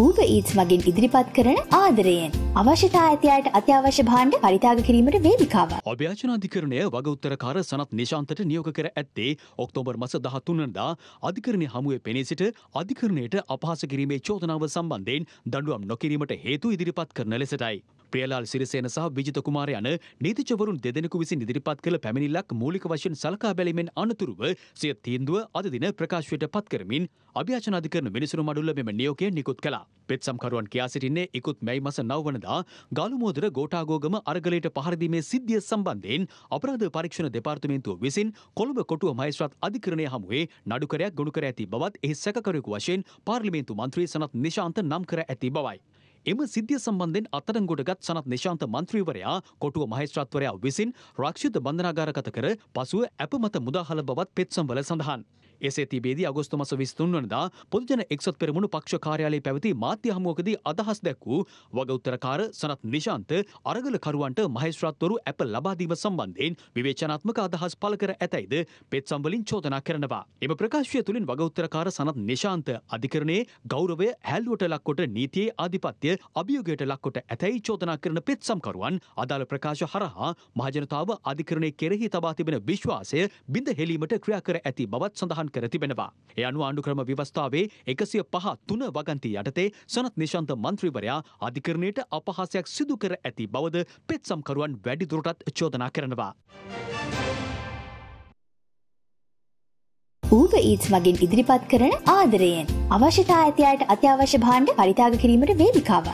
ඌබ ඊත්ස් මගින් ඉදිරිපත් කරන ආදරයෙන් අවශ්‍යතා ඇතියට අත්‍යවශ්‍ය භාණ්ඩ පරිතාග කිරීමට වේදිකාව. අභ්‍යාචනාධිකරණය වගඋත්තරකාර සනත් නිශාන්තට නියෝග කර ඇත්තේ ඔක්තෝබර් මස දහත්තුනදා අධිකරණය හමුවේ පෙනේ සිට අධිකරණයට අපහස කිරීමේ චෝදනාව සම්බන්ධයෙන් දඩුවම් නොකිරීමට හේතු ඉදිරිපත් කරන ලෙසටයි. ප්‍රියලාල් සිරිසේන සහ විජිත කුමාර යන නීතිචවරුන් දෙදෙනෙකු විසින් ඉදිරිපත් කළ පැමිණිල්ලක් මූලික වශයෙන් සලකා බැලීමෙන් අනතුරුව සිය තීන්දුව අද දින ප්‍රකාශයට පත් කරමින් අභ්‍යාචන අධිකරණ මිනිසුරු මඩුල්ල මෙම නියෝගය නිකුත් කළා. පෙත්සම්කරුවන් කියා සිටින්නේ ඉකුත් මැයි මස 9 වනදා ගාලුමෝදර ගෝඨාගෝගම අරගලයට පහර දීමේ සිද්ධිය සම්බන්ධයෙන් අපරාධ පරීක්ෂණ දෙපාර්තමේන්තුව විසින් කොළඹ කොටුව මහේස්ත්‍රාත් අධිකරණය හමුවේ නඩුකරයක් ගොනු කර ඇති බවත් එහි සැකකරුවෙකු වශයෙන් පාර්ලිමේන්තු මන්ත්‍රී සනත් නිශාන්ත නම් කර ඇති බවයි. එම සිද්ධිය සම්බන්ධයෙන් අත්අඩංගුවටගත් සනත් නිශාන්ත මන්ත්‍රීවරයා කොටුව මහේස්ත්‍රාත්වරයා විසින් රක්ෂිත බන්ධනාගාරගත කර පසුව ඇප මත මුදාහල බවත් පෙත්සම්වල සඳහන්. එසේ තිබේදී අගෝස්තු මස 23 වනදා පොදුජන එක්සත් පෙරමුණු පක්ෂ කාර්යාලයේ පැවති මාධ්‍ය හමුවකදී අදහස් දැක් වූ වග උත්තරකාර සනත් නිශාන්ත අරගලකරුවන්ට මහේස්ත්‍රාත්වරු ඇප ලබා දීම සම්බන්ධයෙන් විවේචනාත්මක අදහස් පළ කර ඇතැයිද පෙත්සම් වලින් චෝදනා කරනවා. එම ප්‍රකාශය තුලින් වග උත්තරකාර සනත් නිශාන්ත අධිකරණයේ ගෞරවය හැල්ලුවට ලක්කොට නීතියේ ආධිපත්‍ය අභියෝගයට ලක්කොට ඇතැයි චෝදනා කරන පෙත්සම්කරුවන් අදාළ ප්‍රකාශ හරහා මහජනතාව අධිකරණය කෙරෙහි තබා තිබෙන විශ්වාසය බිඳ හෙලීමට ක්‍රියා කර ඇති බවත් සඳහන් කර තිබෙනවා. ඒ අනුව ආණ්ඩුක්‍රම ව්‍යවස්ථාවේ එකසිය පහ තුන වගන්ති යටතේ සනත් නිශාන්ත මන්ත්‍රීවරයා අධිකරණයට අපහාසයක් සිදු කර ඇති බවද පෙත්සම්කරුවන් වැඩිදුරටත් චෝදනා කරනවා. ඌබ ඊත්ස් මගින් ඉදිරිපත් කරන ආදරයෙන් අවශ්‍යතා ඇතියට අත්‍යවශ්‍ය භාණ්ඩ පරිතාග කිරීමට වේදිකාව.